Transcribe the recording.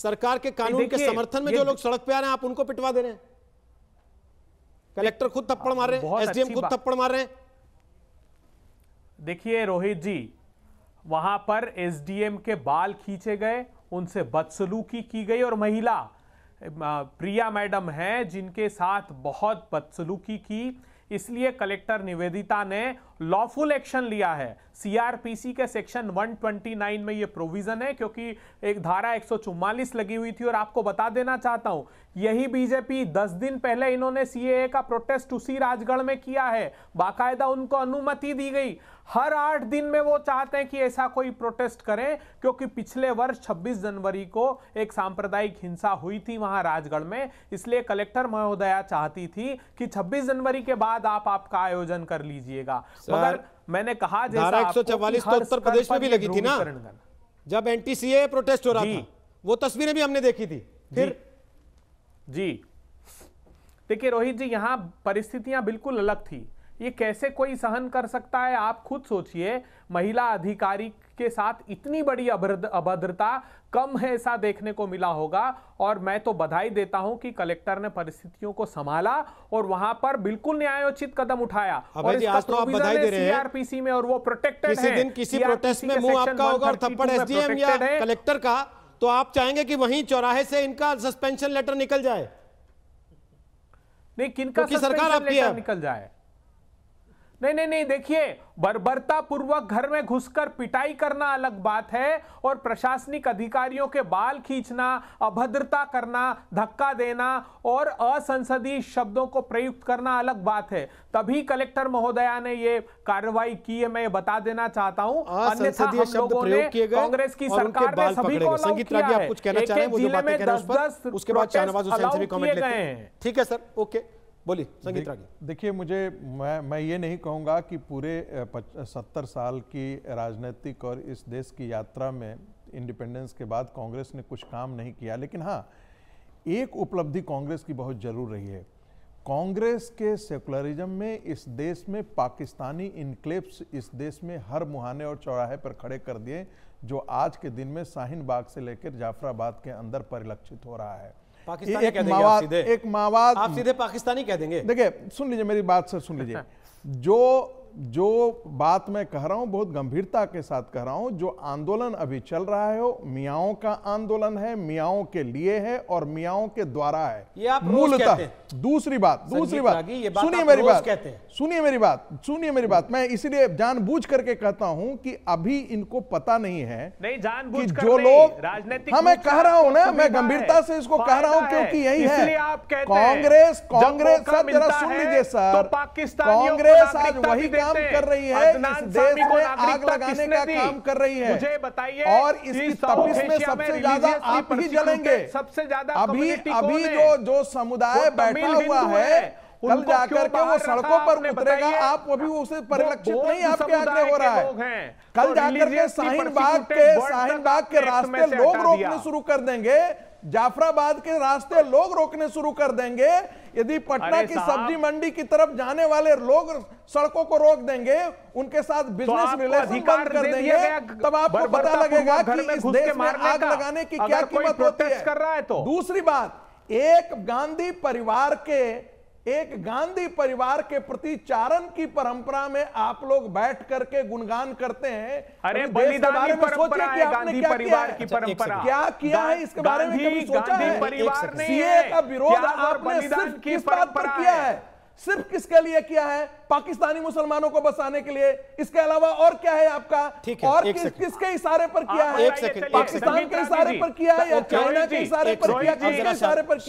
सरकार के कानून के समर्थन में जो लोग सड़क पे आ रहे हैं आप उनको पिटवा दे रहे हैं कलेक्टर खुद थप्पड़ मार रहे हैं एसडीएम खुद थप्पड़ मार रहे हैं देखिए रोहित जी वहां पर एसडीएम के बाल खींचे गए उनसे बदसलूकी की गई और महिला प्रिया मैडम हैं जिनके साथ बहुत बदसलूकी की इसलिए कलेक्टर निवेदिता ने लॉफुल एक्शन लिया है सीआरपीसी के सेक्शन 129 में ये प्रोविजन है क्योंकि एक धारा 144 लगी हुई थी और आपको बता देना चाहता हूं यही बीजेपी 10 दिन पहले इन्होंने सीएए का प्रोटेस्ट उसी राजगढ़ में किया है बाकायदा उनको अनुमति दी गई हर आठ दिन में वो चाहते हैं कि ऐसा कोई प्रोटेस्ट करें क्योंकि पिछले वर्ष 26 जनवरी को एक सांप्रदायिक हिंसा हुई थी वहां राजगढ़ में इसलिए कलेक्टर महोदया चाहती थी कि 26 जनवरी के बाद आप आपका आयोजन कर लीजिएगा मगर मैंने कहा धारा एक सौ चौवालीस तो उत्तर प्रदेश में भी लगी थी ना जब ए प्रोटेस्ट हो रहा था वो तस्वीरें भी हमने देखी थी फिर जी देखिए रोहित जी यहाँ परिस्थितियां बिल्कुल अलग थी ये कैसे कोई सहन कर सकता है आप खुद सोचिए महिला अधिकारी के साथ इतनी बड़ी अभद्रता कम है ऐसा देखने को मिला होगा और मैं तो बधाई देता हूं कि कलेक्टर ने परिस्थितियों को संभाला और वहां पर बिल्कुल न्यायोचित कदम उठाया और तो आप बधाई दे रहे हैं सीआरपीसी में और वो प्रोटेक्टेड किसी दिन किसी प्रोटेस्ट में मुंह आपका होगा थप्पड़ एसडीएम या कलेक्टर का तो आप चाहेंगे कि वहीं चौराहे से इनका सस्पेंशन लेटर निकल जाए नहीं किनका सरकार आपकी निकल जाए नहीं नहीं नहीं देखिए बर्बरता पूर्वक घर में घुसकर पिटाई करना अलग बात है और प्रशासनिक अधिकारियों के बाल खींचना अभद्रता करना धक्का देना और असंसदीय शब्दों को प्रयुक्त करना अलग बात है तभी कलेक्टर महोदया ने ये कार्रवाई की है मैं ये बता देना चाहता हूँ अन्यथा हम लोगों ने कांग्रेस की सरकार ने सभी को जिले में दस दस उसके बाद ठीक है सर ओके बोलिए संगीत रागी देखिए मुझे मैं मैं ये नहीं कहूँगा कि पूरे सत्तर साल की राजनीतिक और इस देश की यात्रा में इंडिपेंडेंस के बाद कांग्रेस ने कुछ काम नहीं किया लेकिन हाँ एक उपलब्धि कांग्रेस की बहुत जरूर रही है कांग्रेस के सेकुलरिज्म में इस देश में पाकिस्तानी इनक्लेप्स इस देश में हर मुहाने और चौराहे पर खड़े कर दिए जो आज के दिन में शाहीन बाग से लेकर जाफराबाद के अंदर परिलक्षित हो रहा है पाकिस्तानी एक मावाद एक मावाद आप सीधे पाकिस्तानी कह देंगे देखिए सुन लीजिए मेरी बात सर सुन लीजिए जो जो बात मैं कह रहा हूं बहुत गंभीरता के साथ कह रहा हूं जो आंदोलन अभी चल रहा है मियाओं का आंदोलन है मियाओं के लिए है और मियाओं के द्वारा है मूलतः दूसरी बात दूसरी बात सुनिए मेरी बात सुनिए मेरी बात सुनिए मेरी बात मैं इसलिए जानबूझ करके कहता हूं कि अभी इनको पता नहीं है नहीं जो लोग राजनीतिक हाँ मैं कह रहा हूं ना मैं गंभीरता से इसको कह रहा हूं क्योंकि यही है कांग्रेस कांग्रेस सर जरा सुन लीजिए सर तो कांग्रेस आज वही काम कर रही है इस देश में आग लगाने का काम कर रही है मुझे बताइए और इसकी तपिश में सबसे ज्यादा आप ही जलेंगे सबसे ज्यादा अभी अभी जो जो समुदाय बैठा हुआ है कल तो जाकर के वो सड़कों पर उतरेगा आप अभी उसे परिलक्षित नहीं आपके आगे हो रहा है कल जाकर के शाहीन बाग के शाहीन बाग के रास्ते लोग रोकने शुरू कर देंगे जाफराबाद के रास्ते लोग रोकने शुरू कर देंगे यदि पटना की सब्जी मंडी की तरफ जाने वाले लोग सड़कों को रोक देंगे उनके साथ बिजनेस तो बंद कर दे देंगे तब आपको पता लगेगा कि इस देश में आग लगाने की क्या कीमत होती है है तो दूसरी बात एक गांधी परिवार के एक गांधी परिवार के प्रति चारण की परंपरा में आप लोग बैठ करके गुणगान करते हैं अरे बलिदानी परंपरा है गांधी परिवार की अच्छा, परंपरा क्या किया है इसके बारे में कभी सोचा है परिवार सीए का विरोध आपने सिर्फ किस बात पर किया है सिर्फ किसके लिए किया है पाकिस्तानी मुसलमानों को बसाने के लिए इसके अलावा और क्या है आपका ठीक है, और किस किसके इशारे पर किया है पाकिस्तान के इशारे पर किया है या चाइना के इशारे पर किया किसके इशारे पर किया